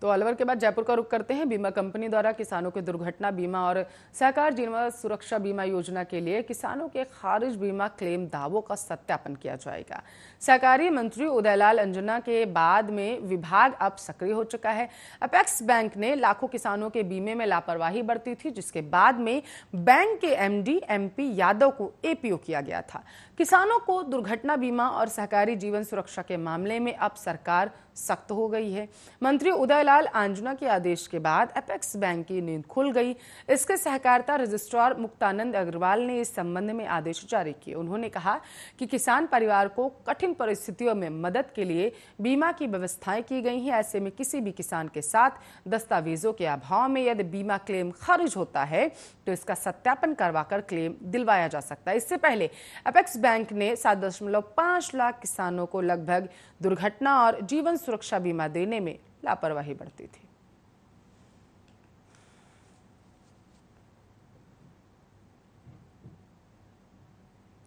तो अलवर के बाद जयपुर का रुख करते हैं बीमा कंपनी द्वारा किसानों के दुर्घटना बीमा और सहकार जीवन सुरक्षा बीमा योजना के लिए किसानों के खारिज बीमा क्लेम दावों का सत्यापन किया जाएगा सहकारी मंत्री उदयलाल अंजना के बाद में विभाग अब सक्रिय हो चुका है अपेक्स बैंक ने लाखों किसानों के बीमे में लापरवाही बरती थी जिसके बाद में बैंक के एमडी एमपी यादव को एपीओ किया गया था किसानों को दुर्घटना बीमा और सहकारी जीवन सुरक्षा के मामले में अब सरकार सख्त हो गई है मंत्री उदय लाल आंजना के आदेश के बाद अपेक्स बैंक की नींद खुल गई इसके सहकारिता रजिस्ट्रार मुक्तानंद अग्रवाल ने इस संबंध में आदेश जारी किए उन्होंने कहा कि किसान परिवार को कठिन परिस्थितियों में मदद के लिए बीमा की व्यवस्थाएं की गई हैं ऐसे में किसी भी किसान के साथ दस्तावेजों के अभाव में यदि बीमा क्लेम खारिज होता है तो इसका सत्यापन करवाकर क्लेम दिलवाया जा सकता है इससे पहले अपेक्स बैंक ने सात लाख किसानों को लगभग दुर्घटना और जीवन सुरक्षा बीमा देने में लापरवाही बरती थी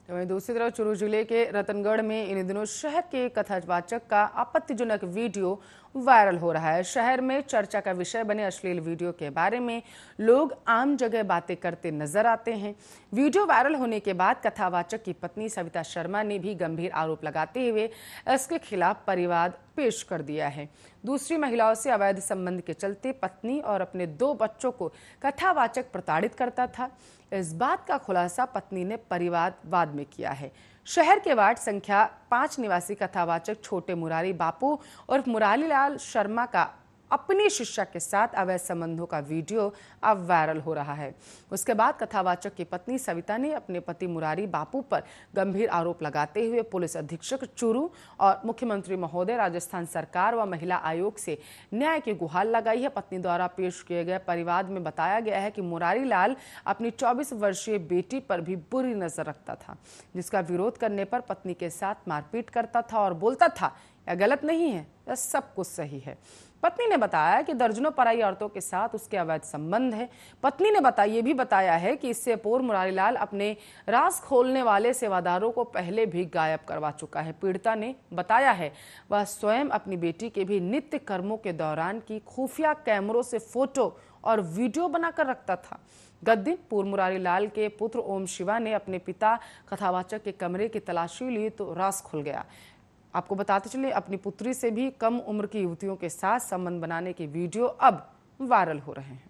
तो वहीं दूसरी तरफ चुरू जिले के रतनगढ़ में इन दिनों शहर के कथावाचक का आपत्तिजनक वीडियो वायरल हो रहा है शहर में चर्चा का विषय बने अश्लील वीडियो के बारे में लोग आम जगह बातें करते नजर आते हैं वीडियो वायरल होने के बाद कथावाचक की पत्नी सविता शर्मा ने भी गंभीर आरोप लगाते हुए इसके खिलाफ परिवाद पेश कर दिया है दूसरी महिलाओं से अवैध संबंध के चलते पत्नी और अपने दो बच्चों को कथावाचक प्रताड़ित करता था इस बात का खुलासा पत्नी ने परिवारवाद में किया है शहर के वार्ड संख्या पांच निवासी कथावाचक छोटे मुरारी बापू और मुरारीलाल शर्मा का अपनी शिष्या के साथ अवैध संबंधों का वीडियो अब वायरल हो रहा है उसके बाद कथावाचक की पत्नी सविता ने अपने पति मुरारी बापू पर गंभीर आरोप लगाते हुए पुलिस अधीक्षक चूरू और मुख्यमंत्री महोदय राजस्थान सरकार व महिला आयोग से न्याय की गुहार लगाई है पत्नी द्वारा पेश किए गए परिवाद में बताया गया है कि मुरारी लाल अपनी चौबीस वर्षीय बेटी पर भी बुरी नजर रखता था जिसका विरोध करने पर पत्नी के साथ मारपीट करता था और बोलता था गलत नहीं है सब कुछ सही है पत्नी ने बताया कि दर्जनों पराई औरतों के साथ उसके अवैध संबंध है पत्नी ने बता ये भी बताया है कि इससे पूर्व मुरारीलाल अपने राज खोलने वाले सेवादारों को पहले भी गायब करवा चुका है पीड़िता ने बताया है वह स्वयं अपनी बेटी के भी नित्य कर्मों के दौरान की खुफिया कैमरों से फोटो और वीडियो बनाकर रखता था गत दिन पूर्व मुरारी लाल के पुत्र ओम शिवा ने अपने पिता कथावाचक के कमरे की तलाशी ली तो रास खुल गया आपको बताते चले अपनी पुत्री से भी कम उम्र की युवतियों के साथ संबंध बनाने के वीडियो अब वायरल हो रहे हैं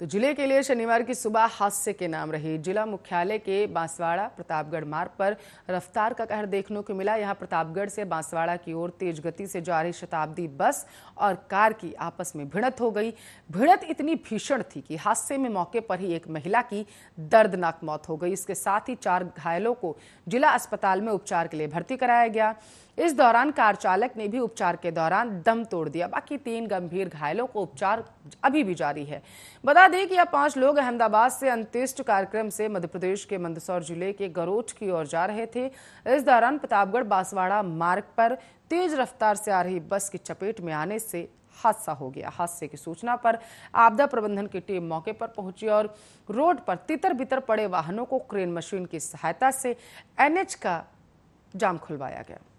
तो जिले के लिए शनिवार की सुबह हादसे के नाम रही जिला मुख्यालय के बांसवाड़ा प्रतापगढ़ मार्ग पर रफ्तार का कहर देखने को मिला यहां प्रतापगढ़ से बांसवाड़ा की ओर तेज गति से जा रही शताब्दी बस और कार की आपस में भिड़त हो गई भिड़त इतनी भीषण थी कि हादसे में मौके पर ही एक महिला की दर्दनाक मौत हो गई इसके साथ ही चार घायलों को जिला अस्पताल में उपचार के लिए भर्ती कराया गया इस दौरान कार चालक ने भी उपचार के दौरान दम तोड़ दिया बाकी तीन गंभीर घायलों को उपचार अभी भी जारी है बता बता दें कि यह पांच लोग अहमदाबाद से अंत्येष्ट कार्यक्रम से मध्य प्रदेश के मंदसौर जिले के गरोठ की ओर जा रहे थे इस दौरान प्रतापगढ़ बांसवाड़ा मार्ग पर तेज रफ्तार से आ रही बस की चपेट में आने से हादसा हो गया हादसे की सूचना पर आपदा प्रबंधन की टीम मौके पर पहुंची और रोड पर तितर बितर पड़े वाहनों को क्रेन मशीन की सहायता से एनएच का जाम खुलवाया गया